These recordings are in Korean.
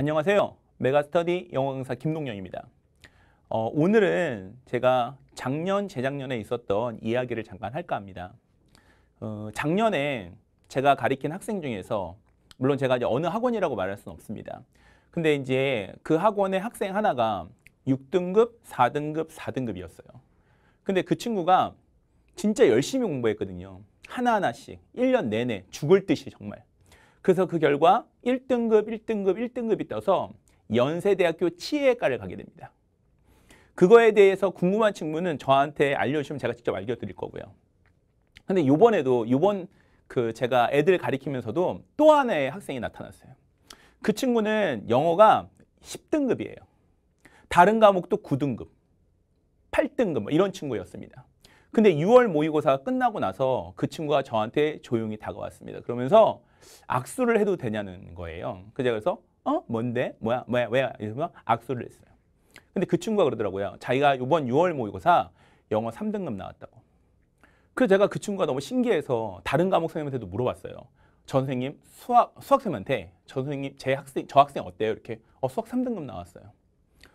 안녕하세요. 메가스터디 영어 강사 김동영입니다. 어, 오늘은 제가 작년, 재작년에 있었던 이야기를 잠깐 할까 합니다. 어, 작년에 제가 가리킨 학생 중에서 물론 제가 이제 어느 학원이라고 말할 수는 없습니다. 근데 이제 그 학원의 학생 하나가 6등급, 4등급, 4등급이었어요. 근데 그 친구가 진짜 열심히 공부했거든요. 하나하나씩 1년 내내 죽을 듯이 정말 그래서 그 결과 1등급, 1등급, 1등급이 떠서 연세대학교 치외과를 가게 됩니다. 그거에 대해서 궁금한 친구는 저한테 알려주시면 제가 직접 알려드릴 거고요. 근데 요번에도 요번 그 제가 애들 가리키면서도 또 하나의 학생이 나타났어요. 그 친구는 영어가 10등급이에요. 다른 과목도 9등급, 8등급 뭐 이런 친구였습니다. 근데 6월 모의고사가 끝나고 나서 그 친구가 저한테 조용히 다가왔습니다. 그러면서 악수를 해도 되냐는 거예요. 그래서 그래서 어? 뭔데? 뭐야? 뭐야? 왜? 이러면서 악수를 했어요. 근데 그 친구가 그러더라고요. 자기가 이번 6월 모의고사 영어 3등급 나왔다고. 그래서 제가 그 친구가 너무 신기해서 다른 과목 선생님한테도 물어봤어요. 전 선생님 수학 수학쌤한테 전 선생님 제 학생 저 학생 어때요? 이렇게 어 수학 3등급 나왔어요.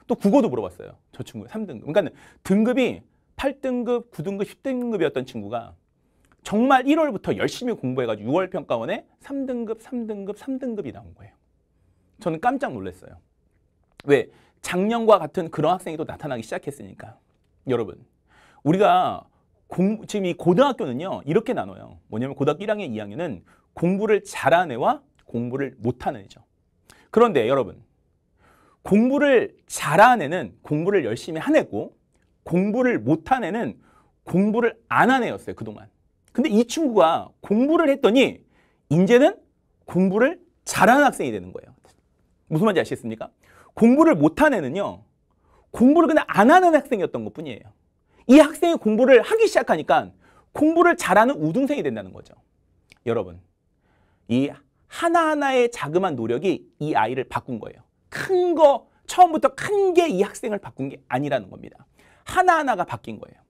또 국어도 물어봤어요. 저 친구 3등급. 그러니까 등급이 8등급, 9등급, 10등급이었던 친구가 정말 1월부터 열심히 공부해가지고 6월 평가원에 3등급, 3등급, 3등급이 나온 거예요. 저는 깜짝 놀랐어요. 왜? 작년과 같은 그런 학생이 또 나타나기 시작했으니까. 여러분, 우리가 공, 지금 이 고등학교는요, 이렇게 나눠요. 뭐냐면 고등학교 1학년, 2학년은 공부를 잘하는 애와 공부를 못하는 애죠. 그런데 여러분, 공부를 잘하는 애는 공부를 열심히 한 애고, 공부를 못한 애는 공부를 안한 애였어요, 그동안. 근데 이 친구가 공부를 했더니 이제는 공부를 잘하는 학생이 되는 거예요. 무슨 말인지 아시겠습니까? 공부를 못한 애는요. 공부를 그냥 안 하는 학생이었던 것뿐이에요. 이 학생이 공부를 하기 시작하니까 공부를 잘하는 우등생이 된다는 거죠. 여러분, 이 하나하나의 자그마한 노력이 이 아이를 바꾼 거예요. 큰 거, 처음부터 큰 게 이 학생을 바꾼 게 아니라는 겁니다. 하나하나가 바뀐 거예요.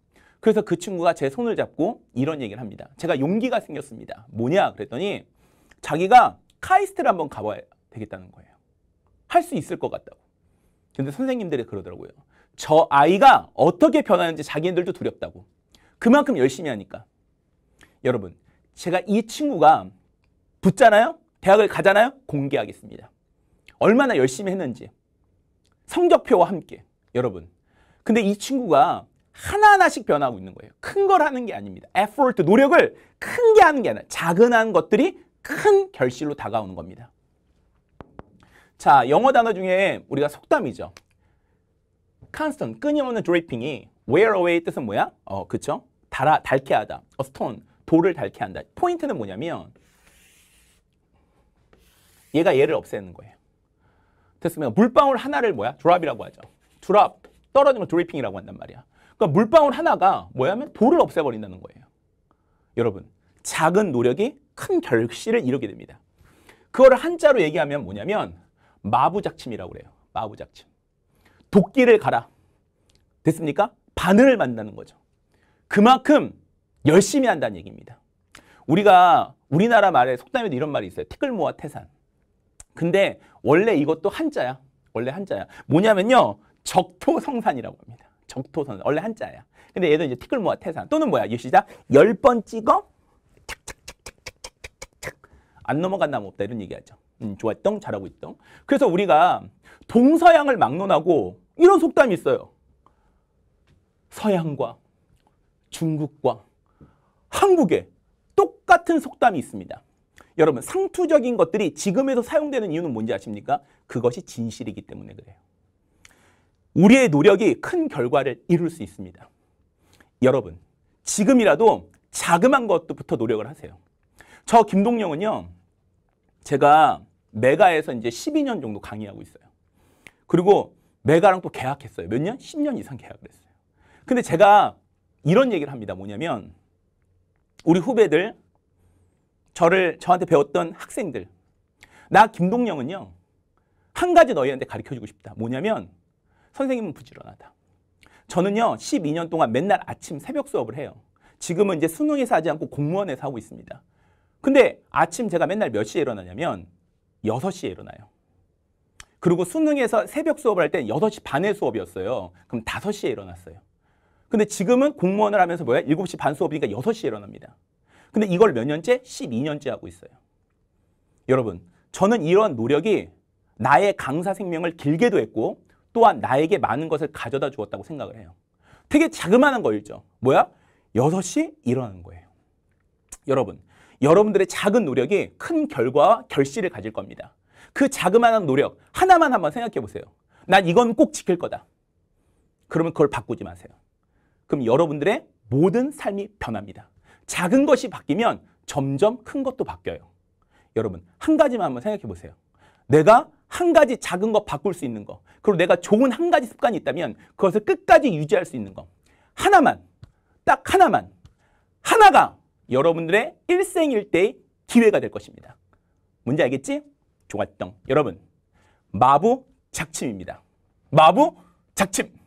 그래서 그 친구가 제 손을 잡고 이런 얘기를 합니다. 제가 용기가 생겼습니다. 뭐냐 그랬더니 자기가 카이스트를 한번 가봐야 되겠다는 거예요. 할 수 있을 것 같다고. 근데 선생님들이 그러더라고요. 저 아이가 어떻게 변하는지 자기네들도 두렵다고. 그만큼 열심히 하니까. 여러분, 제가 이 친구가 붙잖아요? 대학을 가잖아요? 공개하겠습니다. 얼마나 열심히 했는지. 성적표와 함께. 여러분. 근데 이 친구가 하나하나씩 변하고 있는 거예요. 큰 걸 하는 게 아닙니다. e f f 노력을 큰 게 하는 게 아니라 작은 한 것들이 큰 결실로 다가오는 겁니다. 자, 영어 단어 중에 우리가 속담이죠. constant, 끊임없는 dripping이 wear away 뜻은 뭐야? 어, 그쵸? 달아, 닳게 하다. a 어, stone, 돌을 닳게 한다. 포인트는 뭐냐면 얘가 얘를 없애는 거예요. 됐으면 물방울 하나를 뭐야? 드랍이라고 하죠. 드랍, 떨어지면 드리핑이라고 한단 말이야. 그러니까 물방울 하나가 뭐냐면 돌을 없애버린다는 거예요. 여러분, 작은 노력이 큰 결실을 이루게 됩니다. 그거를 한자로 얘기하면 뭐냐면 마부작침이라고 그래요. 마부작침. 도끼를 갈아. 됐습니까? 바늘을 만드는 거죠. 그만큼 열심히 한다는 얘기입니다. 우리가 우리나라 말에 속담에도 이런 말이 있어요. 티끌 모아 태산. 근데 원래 이것도 한자야. 원래 한자야. 뭐냐면요. 적토성산이라고 합니다. 적토선 원래 한자야. 근데 얘도 이제 티끌 모아 태산 또는 뭐야 유시작 열 번 찍어 안 넘어간 나무 없다 이런 얘기하죠. 음, 좋았던 잘하고 있던. 그래서 우리가 동서양을 막론하고 이런 속담이 있어요. 서양과 중국과 한국에 똑같은 속담이 있습니다. 여러분 상투적인 것들이 지금에도 사용되는 이유는 뭔지 아십니까? 그것이 진실이기 때문에 그래요. 우리의 노력이 큰 결과를 이룰 수 있습니다. 여러분, 지금이라도 자그만 것부터 노력을 하세요. 저 김동영은요, 제가 메가에서 이제 12년 정도 강의하고 있어요. 그리고 메가랑 또 계약했어요. 몇 년? 10년 이상 계약을 했어요. 근데 제가 이런 얘기를 합니다. 뭐냐면, 우리 후배들, 저를, 저한테 배웠던 학생들, 나 김동영은요, 한 가지 너희한테 가르쳐 주고 싶다. 뭐냐면, 선생님은 부지런하다. 저는요, 12년 동안 맨날 아침 새벽 수업을 해요. 지금은 이제 수능에서 하지 않고 공무원에서 하고 있습니다. 근데 아침 제가 맨날 몇 시에 일어나냐면 6시에 일어나요. 그리고 수능에서 새벽 수업을 할땐 8시 반에 수업이었어요. 그럼 5시에 일어났어요. 근데 지금은 공무원을 하면서 뭐야? 7시 반 수업이니까 6시에 일어납니다. 근데 이걸 몇 년째? 12년째 하고 있어요. 여러분, 저는 이런 노력이 나의 강사 생명을 길게도 했고 또한 나에게 많은 것을 가져다 주었다고 생각을 해요. 되게 자그마한 거일죠. 뭐야? 6시 일어나는 거예요. 여러분, 여러분들의 작은 노력이 큰 결과와 결실을 가질 겁니다. 그 자그마한 노력 하나만 한번 생각해 보세요. 난 이건 꼭 지킬 거다. 그러면 그걸 바꾸지 마세요. 그럼 여러분들의 모든 삶이 변합니다. 작은 것이 바뀌면 점점 큰 것도 바뀌어요. 여러분, 한 가지만 한번 생각해 보세요. 내가 한 가지 작은 거 바꿀 수 있는 거 그리고 내가 좋은 한 가지 습관이 있다면 그것을 끝까지 유지할 수 있는 거 하나만 딱 하나만 하나가 여러분들의 일생일대의 기회가 될 것입니다. 뭔지 알겠지? 종아똥 여러분 마부 작침입니다. 마부 작침!